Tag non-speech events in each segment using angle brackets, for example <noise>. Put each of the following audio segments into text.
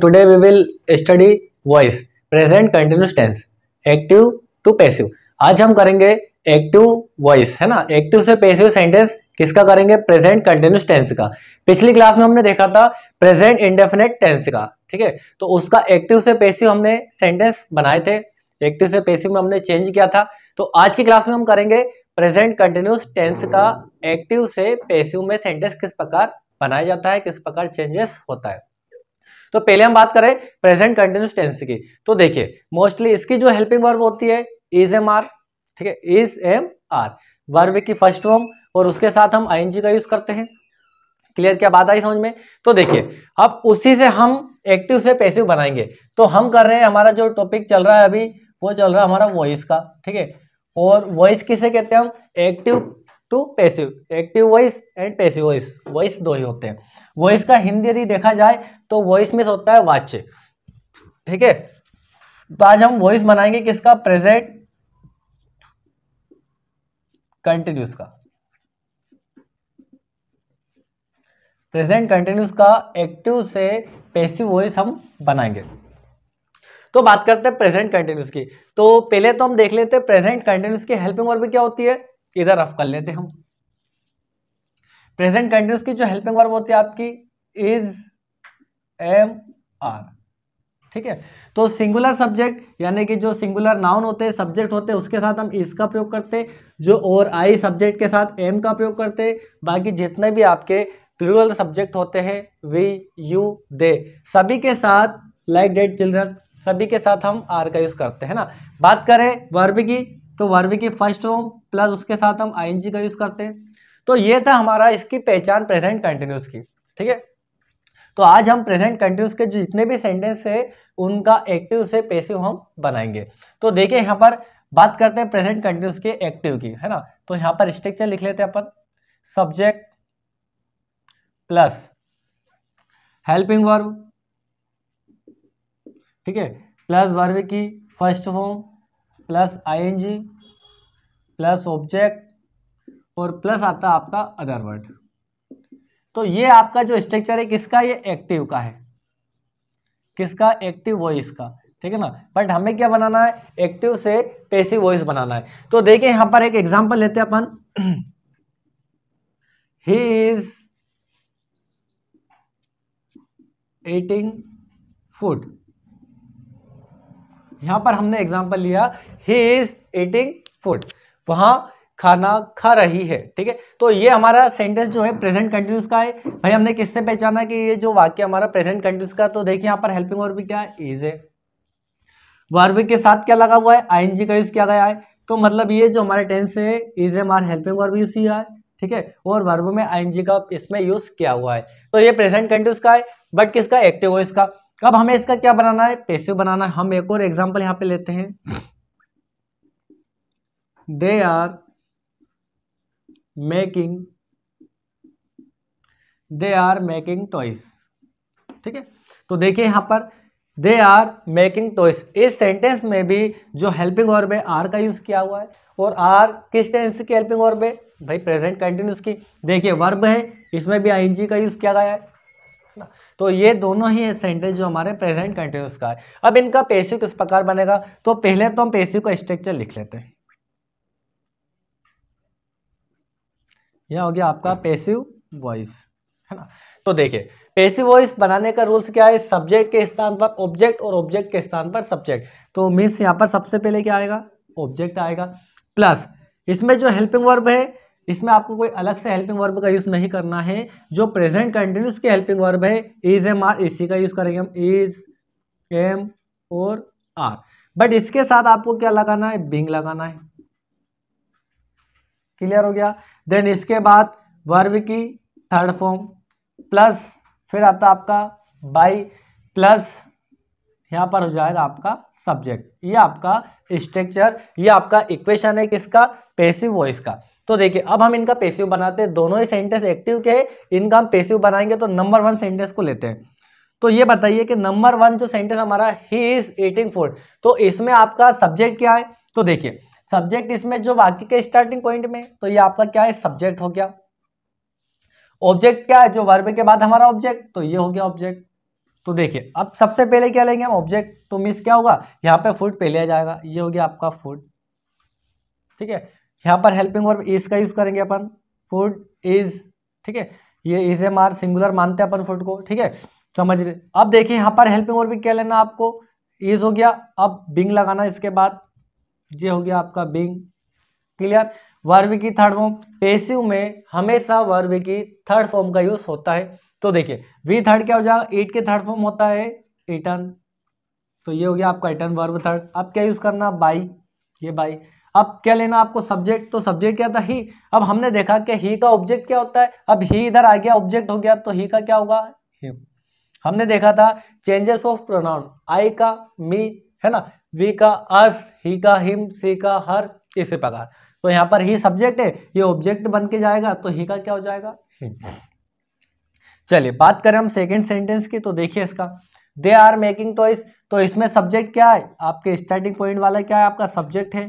today we will study voice present continuous tense active to passive आज हम करेंगे active voice है ना एक्टिव से पैसिव सेंटेंस किसका करेंगे प्रेजेंट कंटिन्यूस टेंस का पिछली क्लास में हमने देखा था प्रेजेंट इंडेफिनेट टेंस का ठीक है तो उसका एक्टिव से पैसिव हमने सेंटेंस बनाए थे एक्टिव से पैसिव में हमने चेंज किया था तो आज की क्लास में हम करेंगे प्रेजेंट कंटिन्यूस टेंस का एक्टिव से पैसिव में सेंटेंस किस प्रकार बनाया जाता है किस प्रकार चेंजेस होता है तो पहले हम बात करें प्रेजेंट कंटिन्यूस टेंस की तो देखिए मोस्टली इसकी जो हेल्पिंग वर्ब होती है इज एम आर ठीक है इज एम आर वर्ब की फर्स्ट फॉर्म और उसके साथ हम आई का यूज करते हैं क्लियर क्या बात आई समझ में तो देखिए अब उसी से हम एक्टिव से पैसिव बनाएंगे तो हम कर रहे हैं हमारा जो टॉपिक चल रहा है अभी वो चल रहा है हमारा वॉइस का ठीक है और वॉइस किसे कहते हैं हम active to passive active voice and passive voice voice दो ही होते हैं वॉइस का हिंदी यदि देखा जाए तो वॉइस मिस होता है वाच्य ठीक है तो आज हम वॉइस बनाएंगे किसका प्रेजेंट कंटिन्यूस का प्रेजेंट कंटिन्यूस का एक्टिव से पैसिव वॉइस हम बनाएंगे तो बात करते हैं प्रेजेंट कंटिन्यूस की तो पहले तो हम देख लेते हैं प्रेजेंट कंटिन्यूस की हेल्पिंग वर्ब क्या होती है इधर रफ कर लेते हम प्रेजेंट कंटिन्यूस की जो हेल्पिंग वर्ब होती है आपकी इज एम आर ठीक है तो सिंगुलर सब्जेक्ट यानी कि जो सिंगुलर नाउन होते हैं सब्जेक्ट होते हैं उसके साथ हम इस का प्रयोग करते जो और आई सब्जेक्ट के साथ एम का प्रयोग करते बाकी जितने भी आपके प्लूरल सब्जेक्ट होते हैं वी यू दे सभी के साथ लाइक डेट चिल्ड्रन सभी के साथ हम आर का यूज़ करते हैं ना बात करें वर्ब की तो वर्ब की फर्स्ट फॉर्म प्लस उसके साथ हम आई का यूज़ करते हैं तो ये था हमारा इसकी पहचान प्रेजेंट कंटिन्यूस की ठीक है तो आज हम प्रेजेंट कंटिन्यूस के जो जितने भी सेंटेंस है उनका एक्टिव से पेसिव हम बनाएंगे तो देखिए यहाँ पर बात करते हैं प्रेजेंट कंटिन्यूस के एक्टिव की है ना तो यहाँ पर स्ट्रक्चर लिख लेते हैं अपन सब्जेक्ट प्लस हेल्पिंग वर्ब ठीक है प्लस वर्ब की first form plus ING plus object और प्लस आता है आपका अदर वर्ड तो ये आपका जो स्ट्रक्चर है किसका ये एक्टिव का है किसका एक्टिव वॉइस का ठीक है ना बट हमें क्या बनाना है एक्टिव से पैसिव वॉइस बनाना है तो देखिए यहां पर एक एग्जांपल लेते हैं अपन ही इज एटिंग फूड यहां पर हमने एग्जाम्पल लिया ही इज ईटिंग फूड वहां खाना खा रही है ठीक है तो ये हमारा सेंटेंस जो है प्रेजेंट कंटिन्यूस का है भाई हमने किससे पहचाना कि ये जो वाक्य हमारा प्रेजेंट कंटिन्यूस का तो देखिए यहाँ पर हेल्पिंग वर्ब क्या है इज है वर्ब के साथ क्या लगा हुआ है आईएनजी का यूज किया गया है तो मतलब ये जो हमारे टेंस है is am are helping verb use किया है ठीक है और वर्ब में आईएनजी का इसमें यूज किया हुआ है तो ये प्रेजेंट कंटिन्यूस का है बट किसका एक्टिव वॉइस का अब हमें इसका क्या बनाना है पेसिव बनाना है हम एक और एग्जाम्पल यहां पे लेते हैं they are making they are making toys ठीक है तो देखिए यहां पर दे आर मेकिंग टॉयस इस सेंटेंस में भी जो हेल्पिंग और में आर का यूज़ किया हुआ है और आर किस टेंस की हेल्पिंग और में भाई प्रेजेंट कंटिन्यूस की देखिए वर्ब है इसमें भी आईएनजी का यूज़ किया गया है ना तो ये दोनों ही सेंटेंस जो हमारे प्रेजेंट कंटिन्यूस का है अब इनका पेशिव किस प्रकार बनेगा तो पहले तो हम पेशिव का स्ट्रक्चर लिख लेते हैं यह हो गया आपका पेसिव वॉइस है ना तो देखिए पेसिव वॉइस बनाने का रूल्स क्या है सब्जेक्ट के स्थान पर ऑब्जेक्ट और ऑब्जेक्ट के स्थान पर सब्जेक्ट तो मीन्स यहाँ पर सबसे पहले क्या आएगा ऑब्जेक्ट आएगा प्लस इसमें जो हेल्पिंग वर्ब है इसमें आपको कोई अलग से हेल्पिंग वर्ब का यूज़ नहीं करना है जो प्रेजेंट कंटिन्यूस के हेल्पिंग वर्ब है इज एम आर इसी का यूज़ करेंगे हम इज एम और आर बट इसके साथ आपको क्या लगाना है बिंग लगाना है क्लियर हो गया देन इसके बाद वर्ब की थर्ड फॉर्म प्लस फिर आता तो आपका बाई प्लस यहाँ पर हो जाएगा आपका सब्जेक्ट ये आपका स्ट्रक्चर ये आपका इक्वेशन है किसका पेसिव वॉइस का तो देखिए अब हम इनका पेसिव बनाते हैं दोनों ही सेंटेंस एक्टिव के हैं इनका हम पेसिव बनाएंगे तो नंबर वन सेंटेंस को लेते हैं तो ये बताइए कि नंबर वन जो सेंटेंस हमारा ही इज ईटिंग फूड तो इसमें आपका सब्जेक्ट क्या है तो देखिए सब्जेक्ट इसमें जो वाक्य के स्टार्टिंग पॉइंट में तो ये आपका क्या है सब्जेक्ट हो गया ऑब्जेक्ट क्या है जो वर्ब के बाद हमारा ऑब्जेक्ट तो ये हो गया ऑब्जेक्ट तो देखिए अब सबसे पहले क्या लेंगे हम ऑब्जेक्ट तो मीन्स क्या होगा यहाँ पे फूड पहले आ जाएगा ये हो गया आपका फूड ठीक है यहाँ पर हेल्पिंग वर्ब इज का यूज़ करेंगे अपन फूड इज ठीक है ये इज एम आर सिंगुलर मानते हैं अपन फूड को ठीक है समझ रहे अब देखिए यहाँ पर हेल्पिंग वर्ब क्या लेना आपको इज हो गया अब बिंग लगाना इसके बाद ये हो गया आपका बिंग क्लियर वर्ब की थर्ड फॉर्म पेसिव में हमेशा वर्ब की थर्ड फॉर्म का यूज होता है तो देखिए वी थर्ड क्या हो जाएगा एट के थर्ड फॉर्म होता है इटन तो ये हो गया आपका इटन वर्ब थर्ड अब क्या यूज करना बाई ये बाई अब क्या लेना आपको सब्जेक्ट तो सब्जेक्ट क्या था ही अब हमने देखा कि ही का ऑब्जेक्ट क्या होता है अब ही इधर आ गया ऑब्जेक्ट हो गया तो ही का क्या होगा हिम हमने देखा था चेंजेस ऑफ प्रोनाउन आई का मी है ना वी का अस ही का हिम सी का हर इसे प्रकार तो यहाँ पर ही सब्जेक्ट है ये ऑब्जेक्ट बन के जाएगा तो ही का क्या हो जाएगा हिम चलिए बात करें हम सेकेंड सेंटेंस की तो देखिए इसका दे आर मेकिंग टॉइस तो इसमें सब्जेक्ट क्या है आपके स्टार्टिंग पॉइंट वाला क्या है आपका सब्जेक्ट है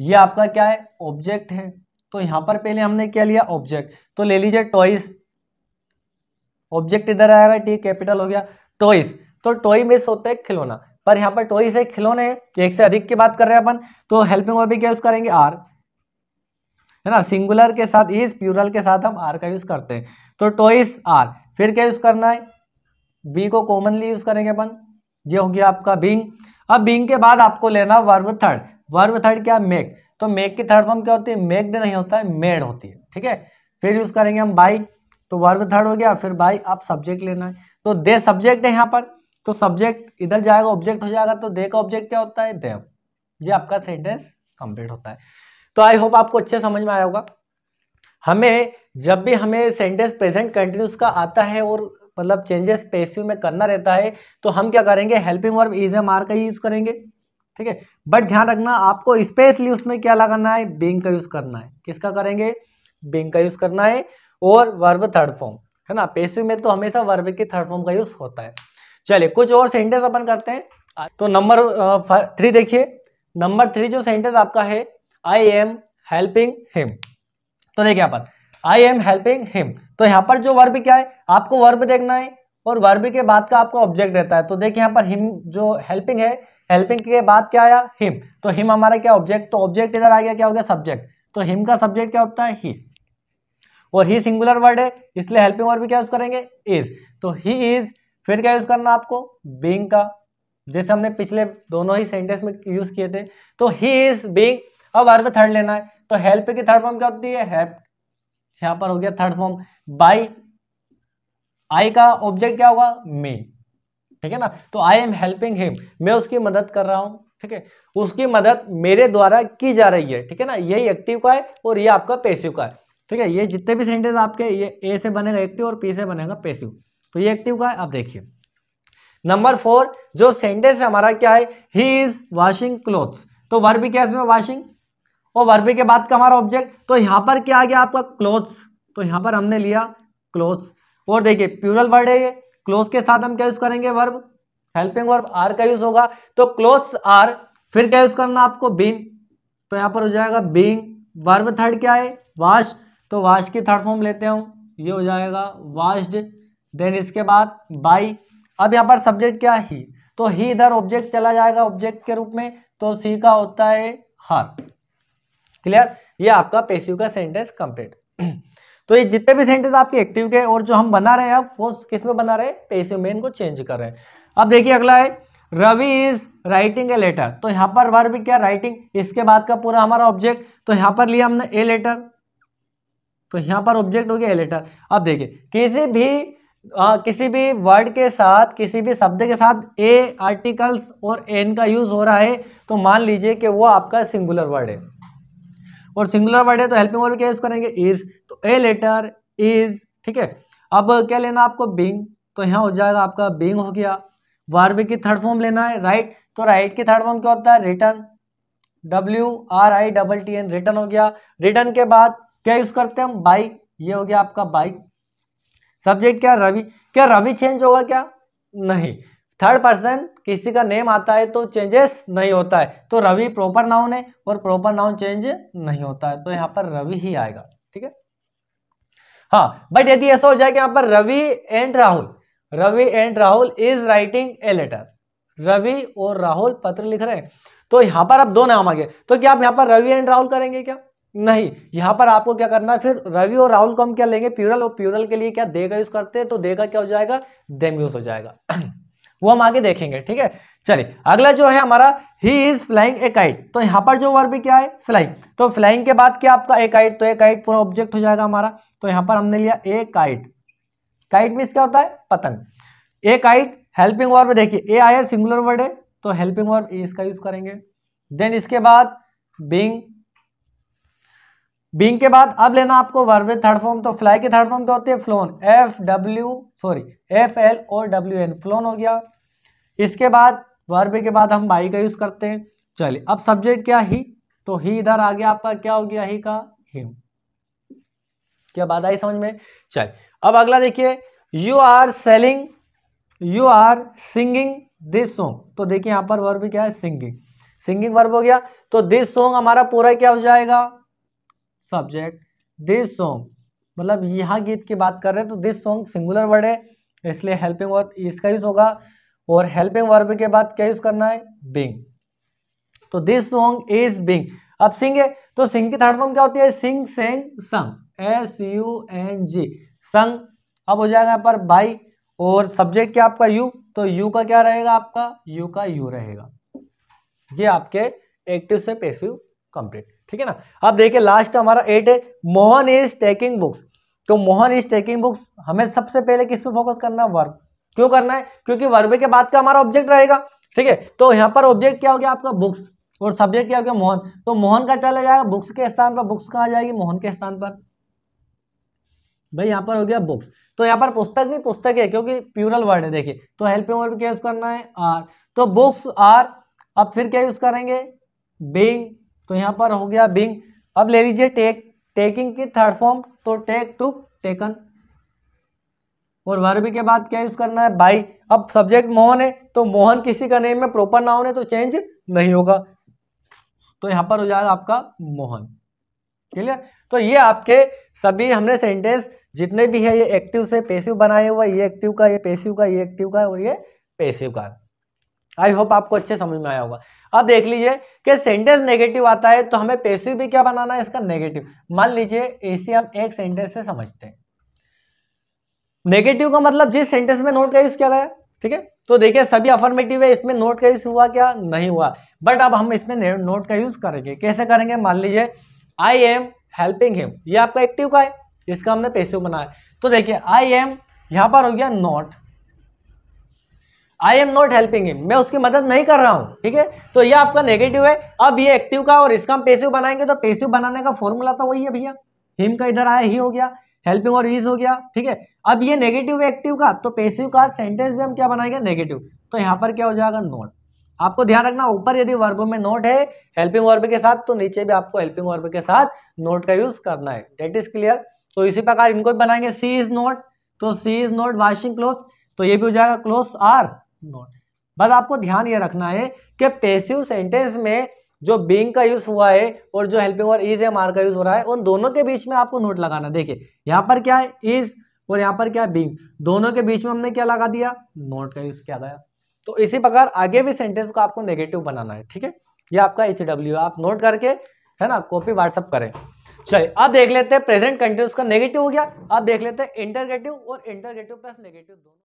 ये आपका क्या है ऑब्जेक्ट है तो यहां पर पहले हमने क्या लिया ऑब्जेक्ट तो ले लीजिए टॉयज ऑब्जेक्ट इधर आएगा टी कैपिटल हो गया टॉयज तो टॉय मिस होता है खिलौना पर यहां पर टॉयज है खिलौने एक से अधिक की बात कर रहे हैं अपन तो हेल्पिंग वर्ब भी क्या यूज करेंगे आर है ना सिंगुलर के साथ इज प्यूरल के साथ हम आर का यूज करते हैं तो टॉयज आर फिर क्या यूज करना है बी को कॉमनली यूज करेंगे अपन ये हो गया आपका बींग अब बींग के बाद आपको लेना वर्ब थर्ड वर्ब थर्ड क्या मेक तो मेक की थर्ड फॉर्म क्या होती है मेक्ड नहीं होता है मेड होती है ठीक है फिर यूज करेंगे हम बाई तो वर्ब थर्ड हो गया फिर बाई आप सब्जेक्ट लेना है तो दे सब्जेक्ट है यहाँ पर तो सब्जेक्ट इधर जाएगा ऑब्जेक्ट हो जाएगा तो दे का ऑब्जेक्ट क्या होता है देव ये आपका सेंटेंस कंप्लीट होता है तो आई होप आपको अच्छे समझ में आया होगा हमें जब भी हमें सेंटेंस प्रेजेंट कंटिन्यूस का आता है और मतलब चेंजेस पेसिव में करना रहता है तो हम क्या करेंगे helping verb is am are का यूज करेंगे ठीक है बट ध्यान रखना आपको स्पेशली उसमें क्या लगाना है बिंग का यूज़ करना है किसका करेंगे बिंग का यूज़ करना है और वर्ब थर्ड फॉर्म है ना पेसिव में तो हमेशा वर्ब के थर्ड फॉर्म का यूज़ होता है चलिए कुछ और सेंटेंस अपन करते हैं तो नंबर थ्री देखिए नंबर थ्री जो सेंटेंस आपका है आई एम हेल्पिंग हिम तो देखिए यहाँ पर आई एम हेल्पिंग हिम तो यहाँ पर जो वर्ब क्या है आपको वर्ब देखना है और वर्ब के बाद का आपको ऑब्जेक्ट रहता है तो देखिए यहाँ पर हिम जो हेल्पिंग है हेल्पिंग के बाद क्या आया हिम तो हिम हमारा क्या ऑब्जेक्ट तो ऑब्जेक्ट इधर आ गया क्या हो गया सब्जेक्ट तो हिम का सब्जेक्ट क्या होता है ही और ही सिंगुलर वर्ड है इसलिए हेल्पिंग वर्ड भी क्या यूज करेंगे इज तो ही इज फिर क्या यूज करना आपको बींग का जैसे हमने पिछले दोनों ही सेंटेंस में यूज किए थे तो ही इज बींग अब वर्ग थर्ड लेना है तो हेल्प की थर्ड फॉर्म क्या होती है हेल्प यहां पर हो गया थर्ड फॉर्म बाई आई का ऑब्जेक्ट क्या होगा मी ठीक है ना तो आई एम हेल्पिंग हिम मैं उसकी मदद कर रहा हूँ ठीक है उसकी मदद मेरे द्वारा की जा रही है ठीक है ना यही एक्टिव का है और ये आपका पेसिव का है ठीक है ये जितने भी सेंटेंस आपके ये ए से बनेगा एक्टिव और पी से बनेगा पेसिव तो ये एक्टिव का है आप देखिए नंबर फोर जो सेंटेंस है हमारा क्या है ही इज वॉशिंग क्लोथ तो वर्बी क्या इसमें वॉशिंग और वर्बी के बाद का हमारा ऑब्जेक्ट तो यहां पर क्या आ गया आपका क्लोथ्स तो यहां पर हमने लिया क्लोथ्स और देखिए प्यूरल वर्ड है ये क्लोज के साथ हम क्या यूज करेंगे वर्ब हेल्पिंग वर्ब आर का यूज होगा तो क्लोज आर फिर क्या यूज करना आपको बीन तो यहां पर हो जाएगा बींग वर्ब थर्ड क्या है वाश तो वाश की थर्ड फॉर्म लेते हूँ ये हो जाएगा वाश्ड देन इसके बाद बाई अब यहाँ पर सब्जेक्ट क्या ही तो ही इधर ऑब्जेक्ट चला जाएगा ऑब्जेक्ट के रूप में तो सी का होता है हर क्लियर ये आपका पेशियो का सेंटेंस कंप्लीट <clears throat> तो ये जितने भी सेंटेंस आपके एक्टिव के और जो हम बना रहे हैं अब वो किस में बना रहे हैं पेसिव में इनको चेंज कर रहे हैं अब देखिए अगला है Ravi is writing a letter तो यहाँ पर भी क्या राइटिंग इसके बाद का पूरा हमारा ऑब्जेक्ट तो यहाँ पर लिया हमने ए लेटर तो यहाँ पर ऑब्जेक्ट हो गया ए लेटर अब देखिए किसी भी आ, किसी भी वर्ड के साथ किसी भी शब्द के साथ ए आर्टिकल्स और एन का यूज हो रहा है तो मान लीजिए कि वो आपका सिंगुलर वर्ड है और सिंगुलर वर्ड है तो हेल्पिंग वर्ड क्या यूज़ करेंगे इज तो ए लेटर इज ठीक है अब क्या लेना आपको बिंग तो यहाँ हो जाएगा आपका बिंग हो गया वार्ब की थर्ड फॉर्म लेना है राइट तो राइट की थर्ड फॉर्म क्या होता है written W R I double T N written हो गया रिटर्न के बाद क्या यूज करते हैं हम बाइक ये हो गया आपका बाइक सब्जेक्ट क्या रवि क्या रवि चेंज होगा क्या नहीं थर्ड पर्सन किसी का नेम आता है तो चेंजेस नहीं होता है तो रवि प्रॉपर नाउन है और प्रॉपर नाउन चेंज नहीं होता है तो यहाँ पर रवि ही आएगा ठीक है हाँ बट यदि ऐसा हो जाए कि यहाँ पर Ravi and Rahul Ravi and Rahul is writing a letter Ravi और राहुल पत्र लिख रहे हैं तो यहाँ पर आप दो नाम आगे तो क्या आप यहाँ पर रवि एंड राहुल करेंगे क्या नहीं यहाँ पर आपको क्या करना है फिर रवि और राहुल को हम क्या लेंगे प्यूरल और प्यूरल के लिए क्या देगा यूज करते हैं तो देगा क्या हो जाएगा देम यूज हो जाएगा <clears throat> वो हम आगे देखेंगे ठीक है चलिए अगला जो है हमारा he is flying a kite तो यहाँ पर जो वर्ब क्या है फ्लाइंग तो फ्लाइंग के बाद क्या आपका ए काइट तो ए काइट पूरा ऑब्जेक्ट हो जाएगा हमारा तो यहाँ पर हमने लिया ए काइट काइट मीन्स क्या होता है पतंग ए काइट हेल्पिंग वर्ब देखिए ए आया सिंगुलर वर्ड है तो हेल्पिंग वर्ब इसका यूज करेंगे देन इसके बाद बिंग बींग के बाद अब लेना आपको वर्ब विद थर्ड फॉर्म तो फ्लाई के थर्ड फॉर्म क्या होते हैं flown F W sorry F L O W N flown हो गया इसके बाद वर्ब के बाद हम बाई का यूज़ करते हैं चलिए अब सब्जेक्ट क्या ही तो ही इधर आ गया आपका क्या हो गया ही का हिम क्या बात आई समझ में चलिए अब अगला देखिए you are selling you are singing this song तो देखिए यहां पर वर्ब क्या है सिंगिंग सिंगिंग वर्ब हो गया तो दिस सॉन्ग हमारा पूरा क्या हो जाएगा सब्जेक्ट दिस सॉन्ग मतलब यहाँ गीत की बात कर रहे हैं तो दिस सॉन्ग सिंगुलर वर्ड है इसलिए हेल्पिंग वर्ब इसका यूज़ होगा और हेल्पिंग वर्ब के बाद क्या यूज़ करना है बिंग तो दिस सॉन्ग इज बिंग अब सिंग है तो सिंग की थर्ड फॉर्म क्या होती है सिंग सेंग संग एस यू एन जी संग अब हो जाएगा पर बाई और सब्जेक्ट क्या आपका यू तो यू का क्या रहेगा आपका यू का यू रहेगा ये आपके एक्टिव से पैसिव कंप्लीट ठीक है ना अब देखिए लास्ट हमारा एट है मोहन इज टेकिंग बुक्स तो मोहन इज टेकिंग बुक्स हमें सबसे पहले किस पे फोकस करना है वर्ब क्यों करना है क्योंकि वर्ब के बाद का हमारा ऑब्जेक्ट रहेगा ठीक है तो यहाँ पर ऑब्जेक्ट क्या हो गया आपका बुक्स और सब्जेक्ट क्या हो गया मोहन तो मोहन का चला जाएगा बुक्स के स्थान पर बुक्स कहाँ जाएगी मोहन के स्थान पर भाई यहाँ पर हो गया बुक्स तो यहाँ पर पुस्तक नहीं पुस्तक है क्योंकि प्यूरल वर्ड है देखिए तो हेल्पिंग वर्ड क्या यूज करना है आर तो बुक्स आर अब फिर क्या यूज करेंगे बींग तो यहाँ पर हो गया बिंग अब ले लीजिए टेक टेकिंग की थर्ड फॉर्म तो टेक टू टेकन और वर्बी के बाद क्या यूज करना है बाई अब सब्जेक्ट मोहन है तो मोहन किसी का नेम है प्रॉपर नाउन है तो चेंज नहीं होगा तो यहाँ पर हो जाएगा आपका मोहन क्लियर तो ये आपके सभी हमने सेंटेंस जितने भी है ये एक्टिव से पेसिव बनाए हुआ ये एक्टिव का ये पेसिव का ये एक्टिव का और ये पेसिव का आई होप आपको अच्छे समझ में आया होगा अब देख लीजिए कि सेंटेंस नेगेटिव आता है तो हमें पैसिव भी क्या बनाना है इसका नेगेटिव मान लीजिए एसी हम एक सेंटेंस से समझते हैं नेगेटिव का मतलब जिस सेंटेंस में नोट का यूज किया गया ठीक है तो देखिए सभी अफर्मेटिव है इसमें नोट का यूज हुआ क्या नहीं हुआ बट अब हम इसमें नोट का यूज करेंगे कैसे करेंगे मान लीजिए आई एम हेल्पिंग हिम ये आपका एक्टिव का है इसका हमने पैसिव बनाया तो देखिए आई एम यहां पर हो गया not I am not helping him मैं उसकी मदद नहीं कर रहा हूँ ठीक है तो ये आपका नेगेटिव है अब ये एक्टिव का और इसका हम पेसिव बनाएंगे तो पेसिव बनाने का फॉर्मूला तो वही है भैया हिम का इधर आया ही हो गया हेल्पिंग और इज हो गया ठीक है अब ये नेगेटिव है एक्टिव का तो पेसिव का सेंटेंस भी हम क्या बनाएंगे नेगेटिव तो यहाँ पर क्या हो जाएगा नॉट आपको ध्यान रखना ऊपर यदि वर्ब में नोट है हेल्पिंग वर्ब के साथ तो नीचे भी आपको हेल्पिंग वर्ब के साथ नोट का यूज करना है डेट इज क्लियर तो इसी प्रकार इनको भी बनाएंगे सी इज नोट तो she is not washing cloth तो ये भी हो जाएगा क्लोथ आर नॉट बस आपको ध्यान ये रखना है कि पेसिव सेंटेंस में जो बींग का यूज हुआ है और जो हेल्पिंग और इज एम आर का यूज हो रहा है उन दोनों के बीच में आपको नोट लगाना देखिए यहाँ पर क्या है इज और यहाँ पर क्या है बींग दोनों के बीच में हमने क्या लगा दिया नोट का यूज क्या लगाया तो इसी प्रकार आगे भी सेंटेंस को आपको नेगेटिव बनाना है ठीक है ये आपका एच डब्ल्यू आप नोट करके है ना कॉपी व्हाट्सअप करें चलिए अब देख लेते हैं प्रेजेंट कंटिन्यूस का नेगेटिव हो गया अब देख लेते हैं इंटरगेटिव और इंटरगेटिव प्लस नेगेटिव दोनों